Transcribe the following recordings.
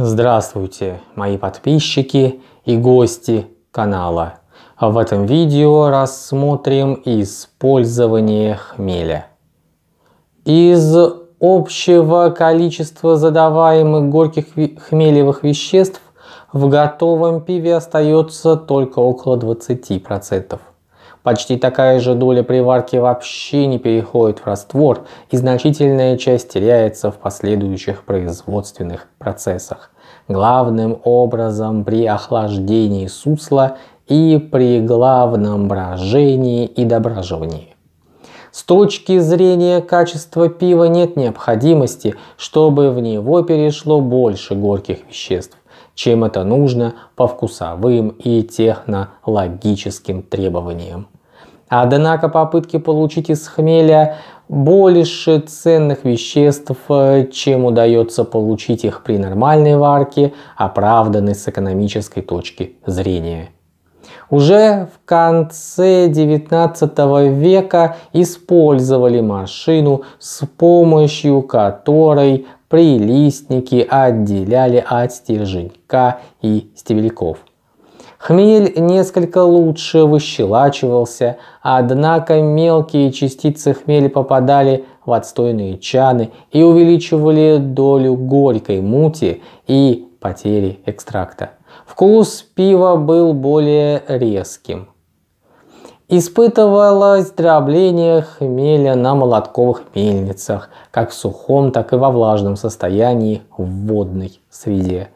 Здравствуйте, мои подписчики и гости канала. В этом видео рассмотрим использование хмеля. Из общего количества задаваемых горьких хмелевых веществ в готовом пиве остается только около 20%. Почти такая же доля при варке вообще не переходит в раствор и значительная часть теряется в последующих производственных процессах. Главным образом при охлаждении сусла и при главном брожении и доброживании. С точки зрения качества пива нет необходимости, чтобы в него перешло больше горьких веществ чем это нужно по вкусовым и технологическим требованиям. Однако попытки получить из хмеля больше ценных веществ, чем удается получить их при нормальной варке, оправданы с экономической точки зрения. Уже в конце 19 века использовали машину, с помощью которой прилистники отделяли от стерженька и стебельков. Хмель несколько лучше выщелачивался, однако мелкие частицы хмеля попадали в отстойные чаны и увеличивали долю горькой мути и потери экстракта. Вкус пива был более резким – испытывалось дробление хмеля на молотковых мельницах, как в сухом, так и во влажном состоянии в водной среде.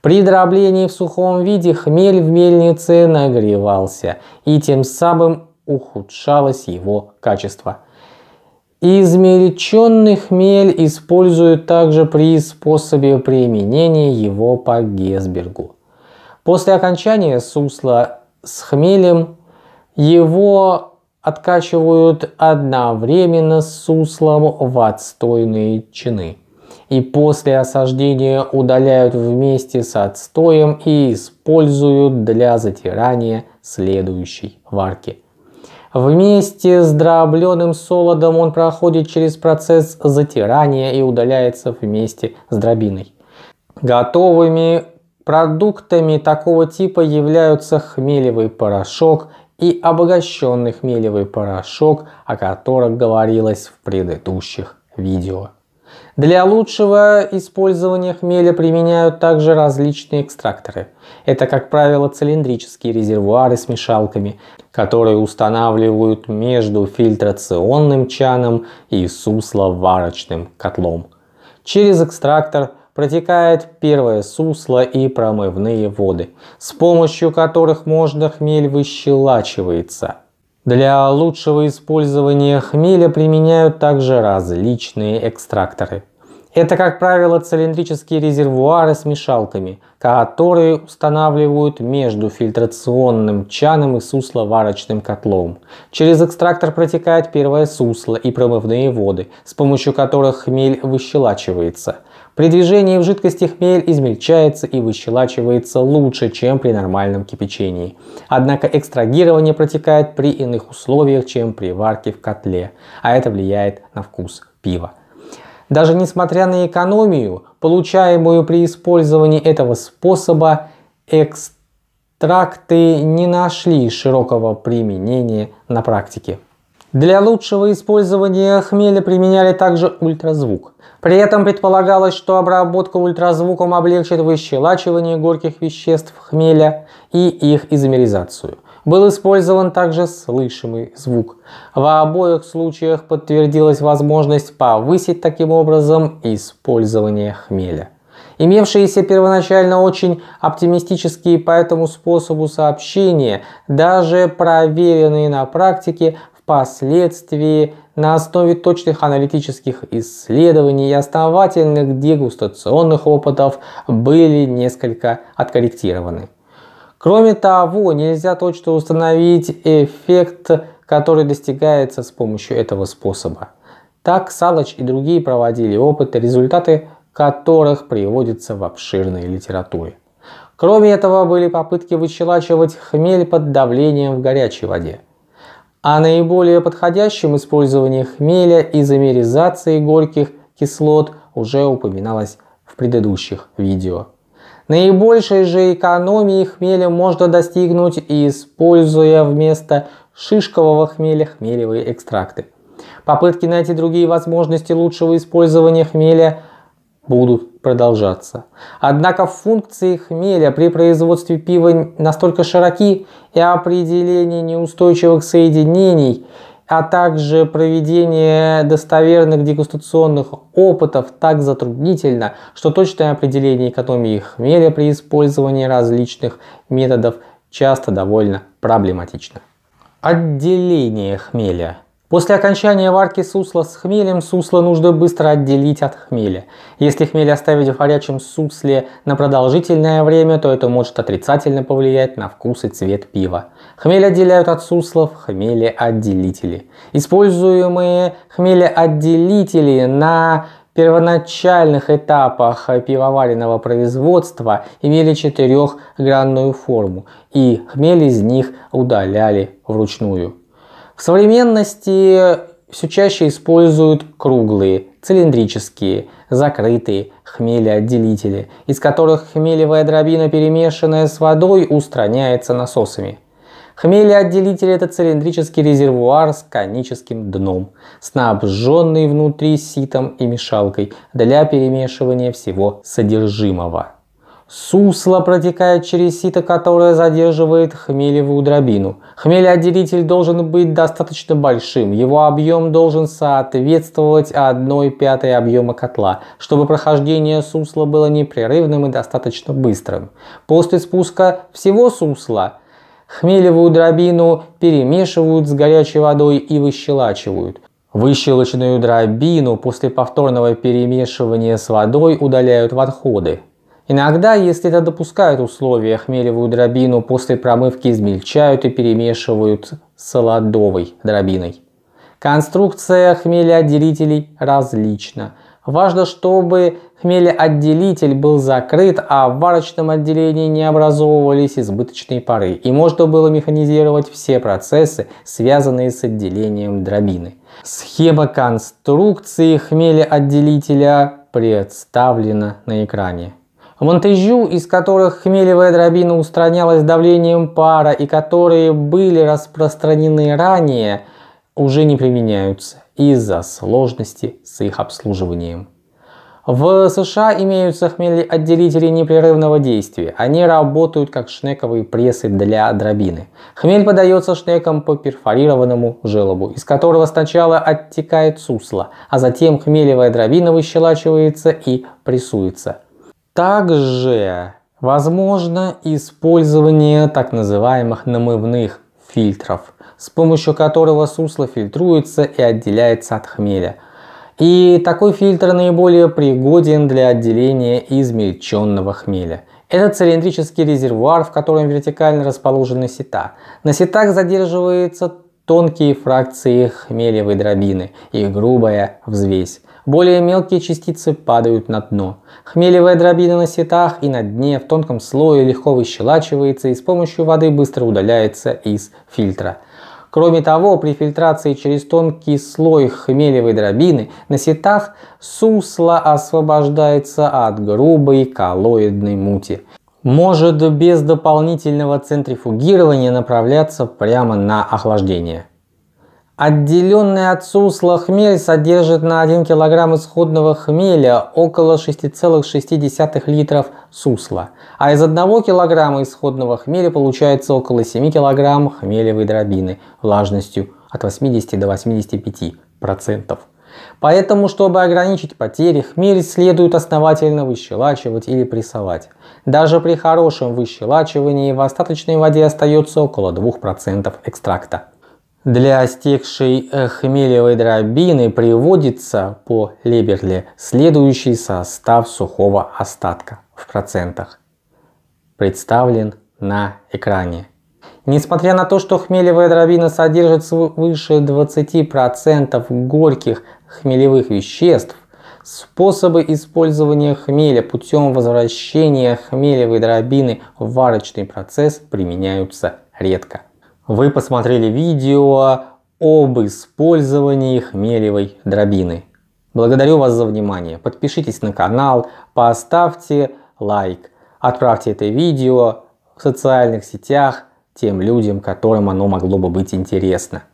При дроблении в сухом виде хмель в мельнице нагревался, и тем самым ухудшалось его качество. Измельченный хмель используют также при способе применения его по Гесбергу. После окончания сусла с хмелем его откачивают одновременно с суслом в отстойные чины и после осаждения удаляют вместе с отстоем и используют для затирания следующей варки. Вместе с дробленым солодом он проходит через процесс затирания и удаляется вместе с дробиной. Готовыми продуктами такого типа являются хмелевый порошок и обогащенный мелевый порошок, о которых говорилось в предыдущих видео. Для лучшего использования хмеля применяют также различные экстракторы. Это, как правило, цилиндрические резервуары с мешалками, которые устанавливают между фильтрационным чаном и сусловарочным котлом. Через экстрактор – протекает первое сусло и промывные воды, с помощью которых можно хмель выщелачивается. Для лучшего использования хмеля применяют также различные экстракторы. Это, как правило, цилиндрические резервуары с мешалками, которые устанавливают между фильтрационным чаном и сусловарочным котлом. Через экстрактор протекает первое сусло и промывные воды, с помощью которых хмель выщелачивается – при движении в жидкости хмель измельчается и выщелачивается лучше, чем при нормальном кипячении. Однако экстрагирование протекает при иных условиях, чем при варке в котле, а это влияет на вкус пива. Даже несмотря на экономию, получаемую при использовании этого способа, экстракты не нашли широкого применения на практике. Для лучшего использования хмеля применяли также ультразвук. При этом предполагалось, что обработка ультразвуком облегчит выщелачивание горьких веществ хмеля и их изомеризацию. Был использован также слышимый звук. В обоих случаях подтвердилась возможность повысить таким образом использование хмеля. Имевшиеся первоначально очень оптимистические по этому способу сообщения, даже проверенные на практике, Впоследствии на основе точных аналитических исследований и основательных дегустационных опытов были несколько откорректированы. Кроме того, нельзя точно установить эффект, который достигается с помощью этого способа. Так Салач и другие проводили опыты, результаты которых приводятся в обширной литературе. Кроме этого, были попытки вычелачивать хмель под давлением в горячей воде – а наиболее подходящем использовании хмеля и изомеризации горьких кислот уже упоминалось в предыдущих видео. Наибольшей же экономии хмеля можно достигнуть, используя вместо шишкового хмеля хмелевые экстракты. Попытки найти другие возможности лучшего использования хмеля – будут продолжаться. Однако функции хмеля при производстве пива настолько широки и определение неустойчивых соединений, а также проведение достоверных дегустационных опытов так затруднительно, что точное определение экономии хмеля при использовании различных методов часто довольно проблематично. Отделение хмеля – После окончания варки сусла с хмелем сусло нужно быстро отделить от хмеля. Если хмель оставить в горячем сусле на продолжительное время, то это может отрицательно повлиять на вкус и цвет пива. Хмель отделяют от суслов хмелеотделители. Используемые хмелеотделители на первоначальных этапах пивоваренного производства имели четырехгранную форму, и хмель из них удаляли вручную. В современности все чаще используют круглые, цилиндрические, закрытые хмелеотделители, из которых хмелевая дробина, перемешанная с водой, устраняется насосами. Хмелеотделитель – это цилиндрический резервуар с коническим дном, снабженный внутри ситом и мешалкой для перемешивания всего содержимого. Сусло протекает через сито, которое задерживает хмелевую дробину. Хмелеотделитель должен быть достаточно большим. Его объем должен соответствовать одной пятой объема котла, чтобы прохождение сусла было непрерывным и достаточно быстрым. После спуска всего сусла хмелевую дробину перемешивают с горячей водой и выщелачивают. Выщелочную дробину после повторного перемешивания с водой удаляют в отходы. Иногда, если это допускают условия, хмелевую дробину после промывки измельчают и перемешивают с ладовой дробиной. Конструкция хмелеотделителей различна. Важно, чтобы хмелеотделитель был закрыт, а в варочном отделении не образовывались избыточные пары, и можно было механизировать все процессы, связанные с отделением дробины. Схема конструкции хмелеотделителя представлена на экране. Монтежю, из которых хмелевая дробина устранялась давлением пара и которые были распространены ранее, уже не применяются из-за сложности с их обслуживанием. В США имеются хмель-отделители непрерывного действия. Они работают как шнековые прессы для дробины. Хмель подается шнеком по перфорированному желобу, из которого сначала оттекает сусло, а затем хмелевая дробина выщелачивается и прессуется. Также возможно использование так называемых намывных фильтров, с помощью которого сусло фильтруется и отделяется от хмеля. И такой фильтр наиболее пригоден для отделения измельченного хмеля. Это цилиндрический резервуар, в котором вертикально расположены сета. На сетах задерживаются тонкие фракции хмелевой дробины и грубая взвесь. Более мелкие частицы падают на дно. Хмелевая дробина на сетах и на дне в тонком слое легко выщелачивается и с помощью воды быстро удаляется из фильтра. Кроме того, при фильтрации через тонкий слой хмелевой дробины на сетах сусло освобождается от грубой коллоидной мути. Может без дополнительного центрифугирования направляться прямо на охлаждение. Отделенный от сусла хмель содержит на 1 кг исходного хмеля около 6,6 литров сусла, а из 1 кг исходного хмеля получается около 7 кг хмелевой дробины влажностью от 80 до 85%. Поэтому, чтобы ограничить потери, хмель следует основательно выщелачивать или прессовать. Даже при хорошем выщелачивании в остаточной воде остается около 2% экстракта. Для стекшей э, хмелевой дробины приводится по Леберле следующий состав сухого остатка в процентах. Представлен на экране. Несмотря на то, что хмелевая дробина содержит свыше 20% горьких хмелевых веществ, способы использования хмеля путем возвращения хмелевой дробины в варочный процесс применяются редко. Вы посмотрели видео об использовании хмелевой дробины. Благодарю вас за внимание. Подпишитесь на канал, поставьте лайк, отправьте это видео в социальных сетях тем людям, которым оно могло бы быть интересно.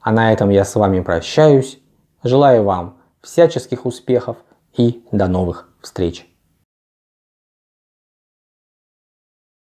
А на этом я с вами прощаюсь. Желаю вам всяческих успехов и до новых встреч!